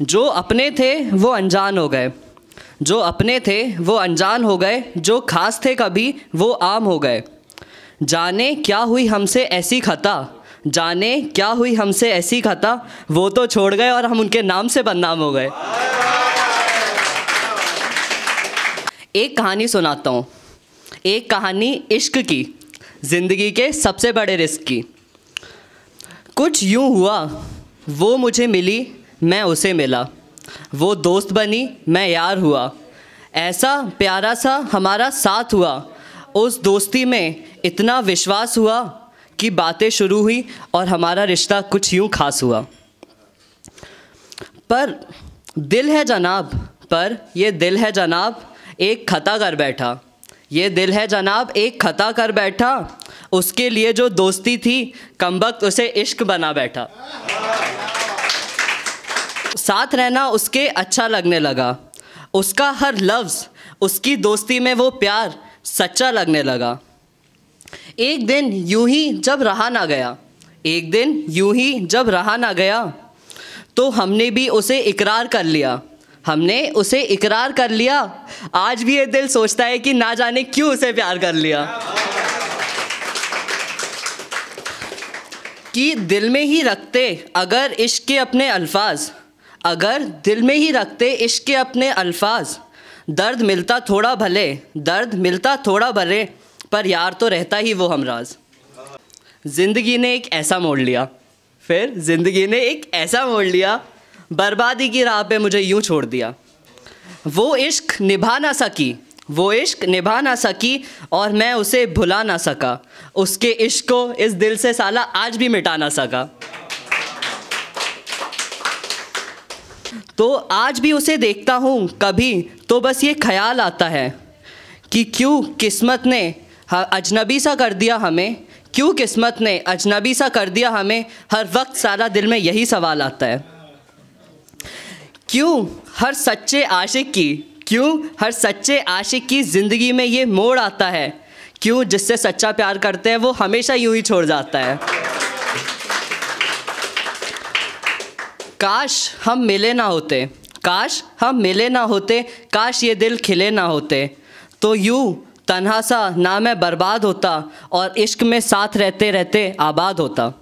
जो अपने थे वो अनजान हो गए जो अपने थे वो अनजान हो गए जो खास थे कभी वो आम हो गए जाने क्या हुई हमसे ऐसी खता जाने क्या हुई हमसे ऐसी खता वो तो छोड़ गए और हम उनके नाम से बदनाम हो गए एक कहानी सुनाता हूँ एक कहानी इश्क की ज़िंदगी के सबसे बड़े रिस्क की कुछ यूँ हुआ वो मुझे मिली मैं उसे मिला वो दोस्त बनी मैं यार हुआ ऐसा प्यारा सा हमारा साथ हुआ उस दोस्ती में इतना विश्वास हुआ कि बातें शुरू हुई और हमारा रिश्ता कुछ यूं खास हुआ पर दिल है जनाब पर ये दिल है जनाब एक खता कर बैठा ये दिल है जनाब एक खता कर बैठा उसके लिए जो दोस्ती थी कमबख्त उसे इश्क बना बैठा साथ रहना उसके अच्छा लगने लगा उसका हर लफ्ज़ उसकी दोस्ती में वो प्यार सच्चा लगने लगा एक दिन यूं ही जब रहा ना गया एक दिन यूं ही जब रहा ना गया तो हमने भी उसे इकरार कर लिया हमने उसे इकरार कर लिया आज भी ये दिल सोचता है कि ना जाने क्यों उसे प्यार कर लिया कि दिल में ही रखते अगर इश्क के अपने अल्फाज अगर दिल में ही रखते इश्क के अपने अल्फाज दर्द मिलता थोड़ा भले दर्द मिलता थोड़ा भले पर यार तो रहता ही वो हमराज ज़िंदगी ने एक ऐसा मोड़ लिया फिर ज़िंदगी ने एक ऐसा मोड़ लिया बर्बादी की राह पे मुझे यूँ छोड़ दिया वो इश्क निभा ना सकी वो इश्क निभा ना सकी और मैं उसे भुला ना सका उसके इश्क को इस दिल से साला आज भी मिटा ना सका तो आज भी उसे देखता हूँ कभी तो बस ये ख्याल आता है कि क्यों किस्मत ने अजनबी सा कर दिया हमें क्यों किस्मत ने अजनबी सा कर दिया हमें हर वक्त सारा दिल में यही सवाल आता है क्यों हर सच्चे आशिक की क्यों हर सच्चे आशिक की ज़िंदगी में ये मोड़ आता है क्यों जिससे सच्चा प्यार करते हैं वो हमेशा यूं ही छोड़ जाता है काश हम मिले ना होते काश हम मिले ना होते काश ये दिल खिले ना होते तो यूँ तनहा सा ना मैं बर्बाद होता और इश्क में साथ रहते रहते आबाद होता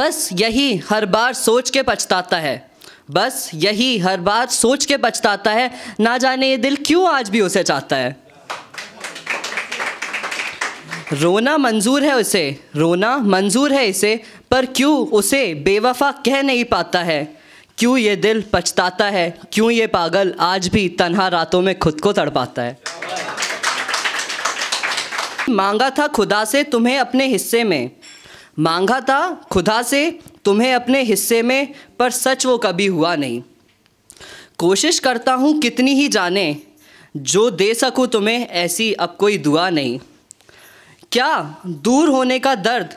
बस यही हर बार सोच के पछताता है बस यही हर बार सोच के पछताता है ना जाने ये दिल क्यों आज भी उसे चाहता है रोना मंजूर है उसे रोना मंजूर है इसे पर क्यों उसे बेवफा कह नहीं पाता है क्यों ये दिल पछताता है क्यों ये पागल आज भी तनहा रातों में खुद को तड़पाता है मांगा था खुदा से तुम्हें अपने हिस्से में मांगा था खुदा से तुम्हें अपने हिस्से में पर सच वो कभी हुआ नहीं कोशिश करता हूँ कितनी ही जाने जो दे सकूँ तुम्हें ऐसी अब कोई दुआ नहीं क्या दूर होने का दर्द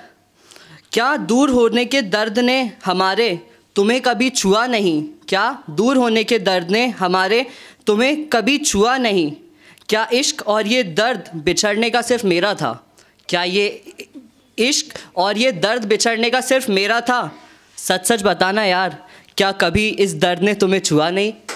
क्या दूर होने के दर्द ने हमारे तुम्हें कभी छुआ नहीं क्या दूर होने के दर्द ने हमारे तुम्हें कभी छुआ नहीं क्या इश्क और ये दर्द बिछड़ने का सिर्फ मेरा था क्या ये इश्क और ये दर्द बिछड़ने का सिर्फ मेरा था सच सच बताना यार क्या कभी इस दर्द ने तुम्हें छुआ नहीं